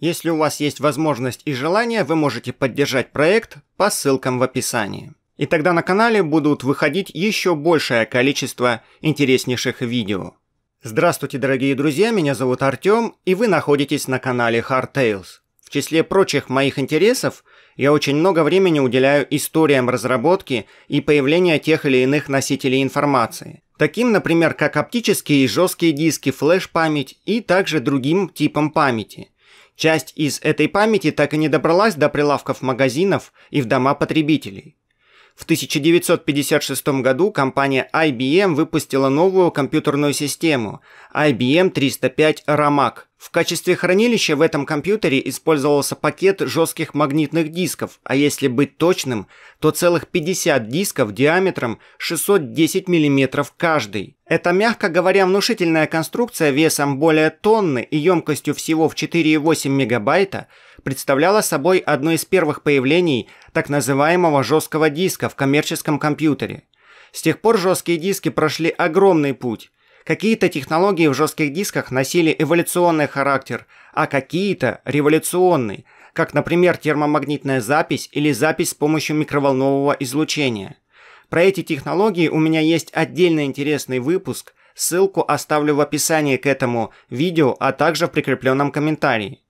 Если у вас есть возможность и желание, вы можете поддержать проект по ссылкам в описании. И тогда на канале будут выходить еще большее количество интереснейших видео. Здравствуйте, дорогие друзья, меня зовут Артем, и вы находитесь на канале Hard Tales. В числе прочих моих интересов я очень много времени уделяю историям разработки и появления тех или иных носителей информации, таким, например, как оптические и жесткие диски, флеш-память и также другим типам памяти – Часть из этой памяти так и не добралась до прилавков магазинов и в дома потребителей. В 1956 году компания IBM выпустила новую компьютерную систему IBM 305 RAMAC – в качестве хранилища в этом компьютере использовался пакет жестких магнитных дисков, а если быть точным, то целых 50 дисков диаметром 610 мм каждый. Это, мягко говоря, внушительная конструкция весом более тонны и емкостью всего в 4,8 мегабайта представляла собой одно из первых появлений так называемого жесткого диска в коммерческом компьютере. С тех пор жесткие диски прошли огромный путь. Какие-то технологии в жестких дисках носили эволюционный характер, а какие-то – революционный, как, например, термомагнитная запись или запись с помощью микроволнового излучения. Про эти технологии у меня есть отдельный интересный выпуск, ссылку оставлю в описании к этому видео, а также в прикрепленном комментарии.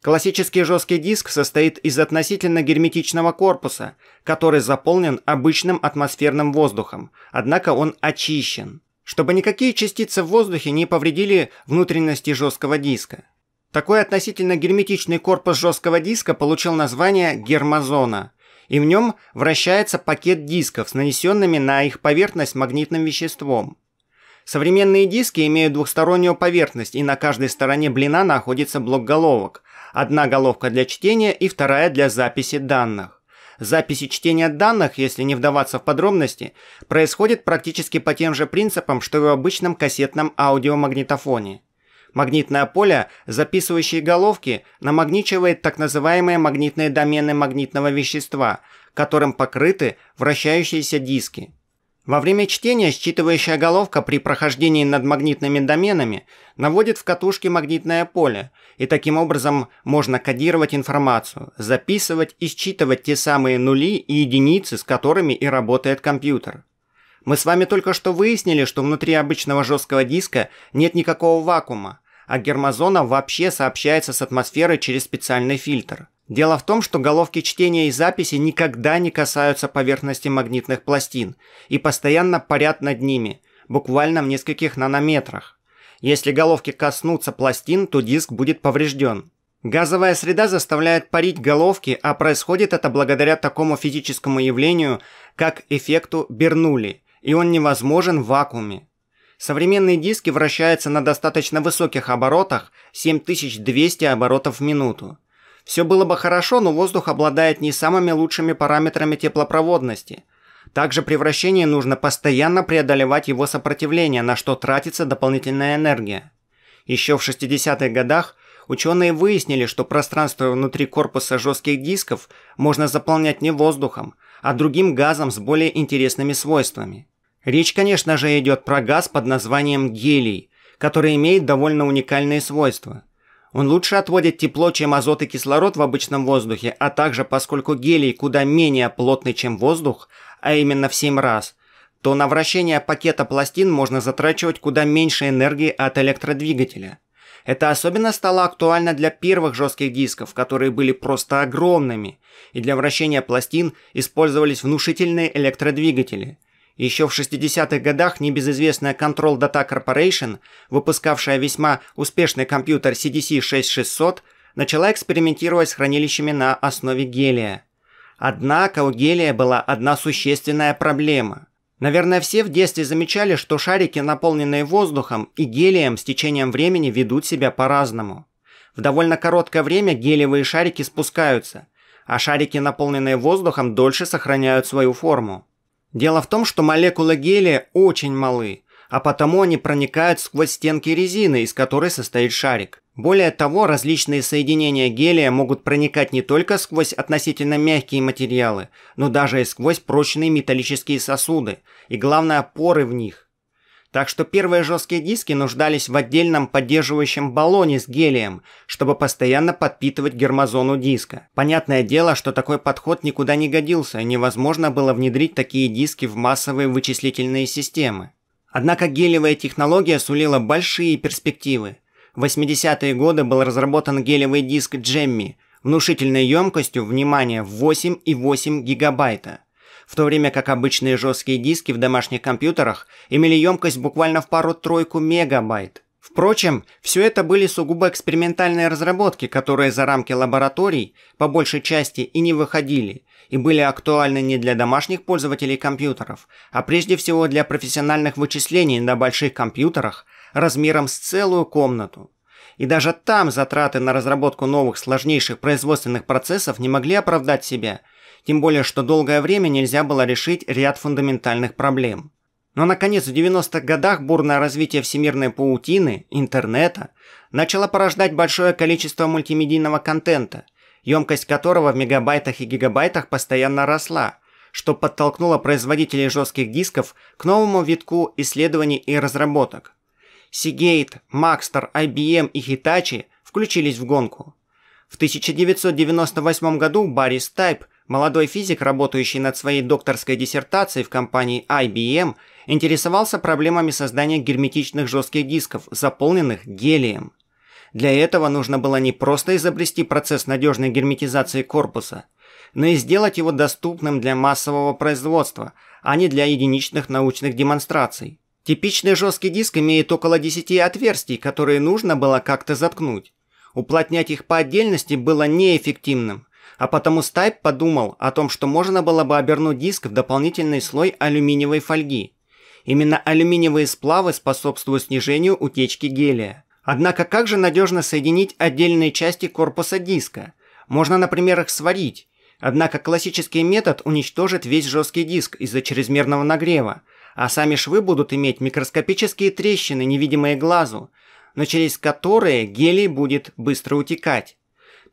Классический жесткий диск состоит из относительно герметичного корпуса, который заполнен обычным атмосферным воздухом, однако он очищен чтобы никакие частицы в воздухе не повредили внутренности жесткого диска. Такой относительно герметичный корпус жесткого диска получил название гермозона, и в нем вращается пакет дисков с нанесенными на их поверхность магнитным веществом. Современные диски имеют двухстороннюю поверхность, и на каждой стороне блина находится блок головок. Одна головка для чтения и вторая для записи данных. Запись и чтение данных, если не вдаваться в подробности, происходит практически по тем же принципам, что и в обычном кассетном аудиомагнитофоне. Магнитное поле, записывающие головки, намагничивает так называемые магнитные домены магнитного вещества, которым покрыты вращающиеся диски. Во время чтения считывающая головка при прохождении над магнитными доменами наводит в катушке магнитное поле, и таким образом можно кодировать информацию, записывать и считывать те самые нули и единицы, с которыми и работает компьютер. Мы с вами только что выяснили, что внутри обычного жесткого диска нет никакого вакуума, а гермозона вообще сообщается с атмосферой через специальный фильтр – Дело в том, что головки чтения и записи никогда не касаются поверхности магнитных пластин и постоянно парят над ними, буквально в нескольких нанометрах. Если головки коснутся пластин, то диск будет поврежден. Газовая среда заставляет парить головки, а происходит это благодаря такому физическому явлению, как эффекту Бернули, и он невозможен в вакууме. Современные диски вращаются на достаточно высоких оборотах, 7200 оборотов в минуту. Все было бы хорошо, но воздух обладает не самыми лучшими параметрами теплопроводности. Также при вращении нужно постоянно преодолевать его сопротивление, на что тратится дополнительная энергия. Еще в 60-х годах ученые выяснили, что пространство внутри корпуса жестких дисков можно заполнять не воздухом, а другим газом с более интересными свойствами. Речь, конечно же, идет про газ под названием гелий, который имеет довольно уникальные свойства – он лучше отводит тепло, чем азот и кислород в обычном воздухе, а также поскольку гелий куда менее плотный, чем воздух, а именно в 7 раз, то на вращение пакета пластин можно затрачивать куда меньше энергии от электродвигателя. Это особенно стало актуально для первых жестких дисков, которые были просто огромными, и для вращения пластин использовались внушительные электродвигатели – еще в 60-х годах небезызвестная Control Data Corporation, выпускавшая весьма успешный компьютер CDC-6600, начала экспериментировать с хранилищами на основе гелия. Однако у гелия была одна существенная проблема. Наверное, все в детстве замечали, что шарики, наполненные воздухом и гелием с течением времени ведут себя по-разному. В довольно короткое время гелевые шарики спускаются, а шарики, наполненные воздухом, дольше сохраняют свою форму. Дело в том, что молекулы гелия очень малы, а потому они проникают сквозь стенки резины, из которой состоит шарик. Более того, различные соединения гелия могут проникать не только сквозь относительно мягкие материалы, но даже и сквозь прочные металлические сосуды, и главное, поры в них так что первые жесткие диски нуждались в отдельном поддерживающем баллоне с гелием, чтобы постоянно подпитывать гермозону диска. Понятное дело, что такой подход никуда не годился, и невозможно было внедрить такие диски в массовые вычислительные системы. Однако гелевая технология сулила большие перспективы. В 80-е годы был разработан гелевый диск Джемми, внушительной емкостью, внимание, 8,8 гигабайта – в то время как обычные жесткие диски в домашних компьютерах имели емкость буквально в пару-тройку мегабайт. Впрочем, все это были сугубо экспериментальные разработки, которые за рамки лабораторий по большей части и не выходили, и были актуальны не для домашних пользователей компьютеров, а прежде всего для профессиональных вычислений на больших компьютерах размером с целую комнату. И даже там затраты на разработку новых сложнейших производственных процессов не могли оправдать себя – тем более, что долгое время нельзя было решить ряд фундаментальных проблем. Но, наконец, в 90-х годах бурное развитие всемирной паутины, интернета, начало порождать большое количество мультимедийного контента, емкость которого в мегабайтах и гигабайтах постоянно росла, что подтолкнуло производителей жестких дисков к новому витку исследований и разработок. Seagate, Maxter, IBM и Hitachi включились в гонку. В 1998 году Барри Стайп – Молодой физик, работающий над своей докторской диссертацией в компании IBM, интересовался проблемами создания герметичных жестких дисков, заполненных гелием. Для этого нужно было не просто изобрести процесс надежной герметизации корпуса, но и сделать его доступным для массового производства, а не для единичных научных демонстраций. Типичный жесткий диск имеет около 10 отверстий, которые нужно было как-то заткнуть. Уплотнять их по отдельности было неэффективным, а потому Стайп подумал о том, что можно было бы обернуть диск в дополнительный слой алюминиевой фольги. Именно алюминиевые сплавы способствуют снижению утечки гелия. Однако как же надежно соединить отдельные части корпуса диска? Можно, например, их сварить. Однако классический метод уничтожит весь жесткий диск из-за чрезмерного нагрева, а сами швы будут иметь микроскопические трещины, невидимые глазу, но через которые гелий будет быстро утекать.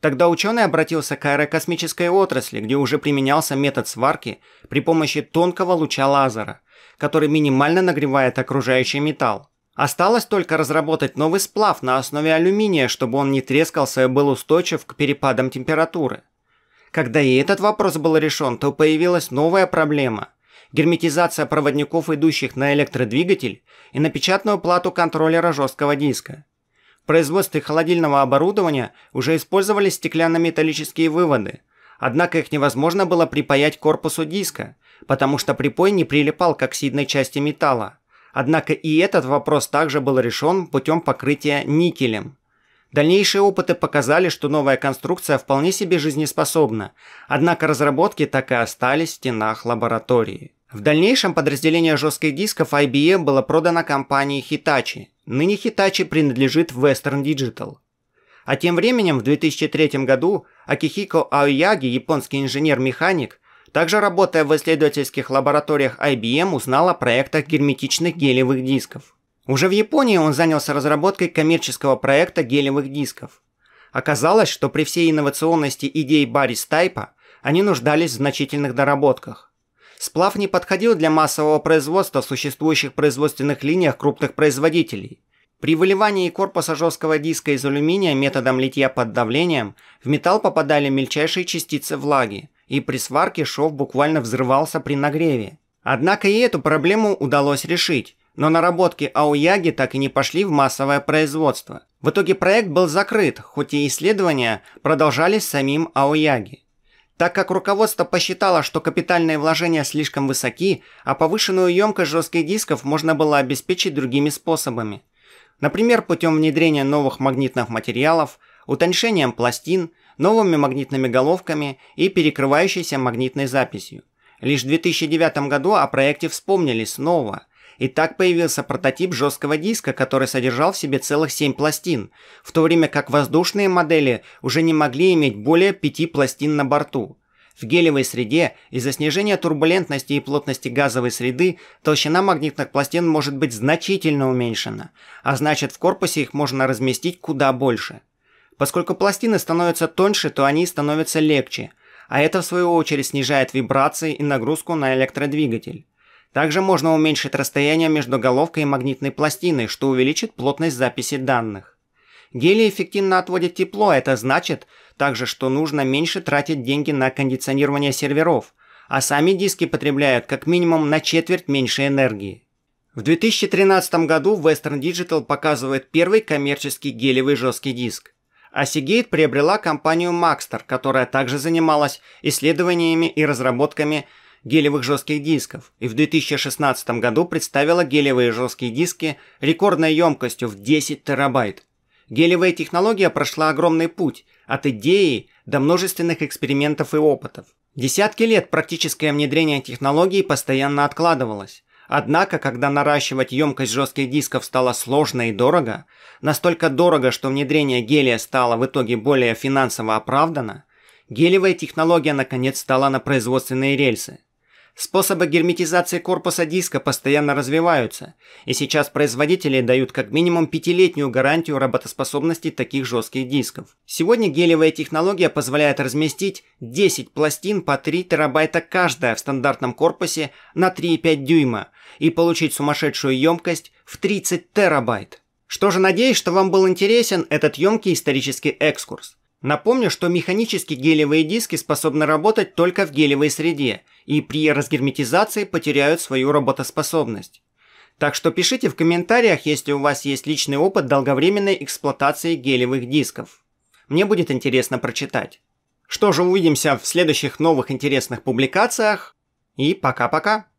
Тогда ученый обратился к аэрокосмической отрасли, где уже применялся метод сварки при помощи тонкого луча лазера, который минимально нагревает окружающий металл. Осталось только разработать новый сплав на основе алюминия, чтобы он не трескался и был устойчив к перепадам температуры. Когда и этот вопрос был решен, то появилась новая проблема – герметизация проводников, идущих на электродвигатель, и на печатную плату контроллера жесткого диска – производстве холодильного оборудования уже использовали стеклянно-металлические выводы, однако их невозможно было припаять к корпусу диска, потому что припой не прилипал к оксидной части металла. Однако и этот вопрос также был решен путем покрытия никелем. Дальнейшие опыты показали, что новая конструкция вполне себе жизнеспособна, однако разработки так и остались в стенах лаборатории. В дальнейшем подразделение жестких дисков IBM было продано компании Hitachi – Ныне Хитачи принадлежит Western Digital. А тем временем в 2003 году Акихико Аояги, японский инженер-механик, также работая в исследовательских лабораториях IBM, узнал о проектах герметичных гелевых дисков. Уже в Японии он занялся разработкой коммерческого проекта гелевых дисков. Оказалось, что при всей инновационности идей Барри Стайпа они нуждались в значительных доработках. Сплав не подходил для массового производства в существующих производственных линиях крупных производителей. При выливании корпуса жесткого диска из алюминия методом литья под давлением в металл попадали мельчайшие частицы влаги, и при сварке шов буквально взрывался при нагреве. Однако и эту проблему удалось решить, но наработки Ауяги так и не пошли в массовое производство. В итоге проект был закрыт, хоть и исследования продолжались самим Ауяги. Так как руководство посчитало, что капитальные вложения слишком высоки, а повышенную емкость жестких дисков можно было обеспечить другими способами. Например, путем внедрения новых магнитных материалов, утоньшением пластин, новыми магнитными головками и перекрывающейся магнитной записью. Лишь в 2009 году о проекте вспомнили снова – и так появился прототип жесткого диска, который содержал в себе целых 7 пластин, в то время как воздушные модели уже не могли иметь более 5 пластин на борту. В гелевой среде из-за снижения турбулентности и плотности газовой среды толщина магнитных пластин может быть значительно уменьшена, а значит в корпусе их можно разместить куда больше. Поскольку пластины становятся тоньше, то они становятся легче, а это в свою очередь снижает вибрации и нагрузку на электродвигатель. Также можно уменьшить расстояние между головкой и магнитной пластиной, что увеличит плотность записи данных. Гелий эффективно отводит тепло, а это значит также, что нужно меньше тратить деньги на кондиционирование серверов, а сами диски потребляют как минимум на четверть меньше энергии. В 2013 году Western Digital показывает первый коммерческий гелевый жесткий диск. А Seagate приобрела компанию Maxter, которая также занималась исследованиями и разработками гелевых жестких дисков и в 2016 году представила гелевые жесткие диски рекордной емкостью в 10 терабайт. Гелевая технология прошла огромный путь от идеи до множественных экспериментов и опытов. Десятки лет практическое внедрение технологии постоянно откладывалось. Однако, когда наращивать емкость жестких дисков стало сложно и дорого, настолько дорого, что внедрение гелия стало в итоге более финансово оправдано, гелевая технология наконец стала на производственные рельсы. Способы герметизации корпуса диска постоянно развиваются, и сейчас производители дают как минимум пятилетнюю гарантию работоспособности таких жестких дисков. Сегодня гелевая технология позволяет разместить 10 пластин по 3 терабайта каждая в стандартном корпусе на 3,5 дюйма и получить сумасшедшую емкость в 30 терабайт. Что же, надеюсь, что вам был интересен этот емкий исторический экскурс. Напомню, что механические гелевые диски способны работать только в гелевой среде и при разгерметизации потеряют свою работоспособность. Так что пишите в комментариях, если у вас есть личный опыт долговременной эксплуатации гелевых дисков. Мне будет интересно прочитать. Что же, увидимся в следующих новых интересных публикациях. И пока-пока.